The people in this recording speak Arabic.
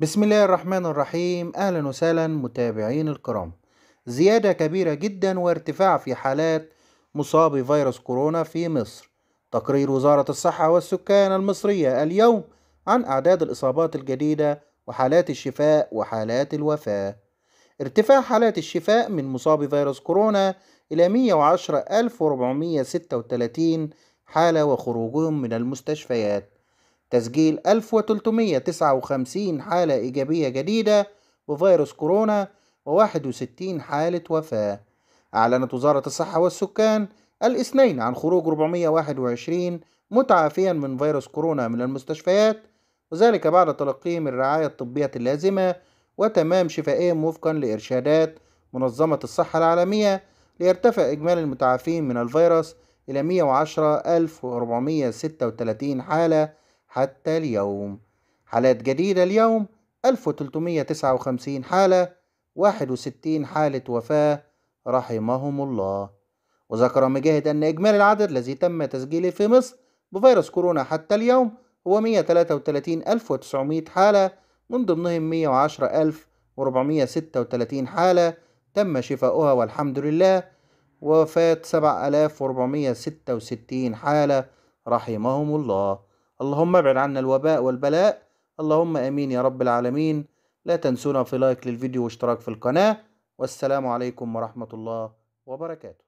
بسم الله الرحمن الرحيم أهلا وسهلا متابعين الكرام زيادة كبيرة جدا وارتفاع في حالات مصابي فيروس كورونا في مصر تقرير وزارة الصحة والسكان المصرية اليوم عن أعداد الإصابات الجديدة وحالات الشفاء وحالات الوفاة ارتفاع حالات الشفاء من مصابي فيروس كورونا إلى 110436 حالة وخروجهم من المستشفيات تسجيل 1359 حالة إيجابية جديدة بفيروس كورونا و61 حالة وفاة أعلنت وزارة الصحة والسكان الاثنين عن خروج 421 متعافيا من فيروس كورونا من المستشفيات وذلك بعد تلقيهم الرعاية الطبية اللازمة وتمام شفائهم وفقا لإرشادات منظمة الصحة العالمية ليرتفع إجمالي المتعافين من الفيروس إلى 110,436 حالة حتى اليوم حالات جديدة اليوم 1359 حالة 61 حالة وفاة رحمهم الله وذكر مجاهد أن إجمالي العدد الذي تم تسجيله في مصر بفيروس كورونا حتى اليوم هو 133900 حالة من ضمنهم 110436 حالة تم شفاؤها والحمد لله وفاة 7466 حالة رحمهم الله اللهم ابعد عنا الوباء والبلاء اللهم امين يا رب العالمين لا تنسونا في لايك للفيديو واشتراك في القناه والسلام عليكم ورحمه الله وبركاته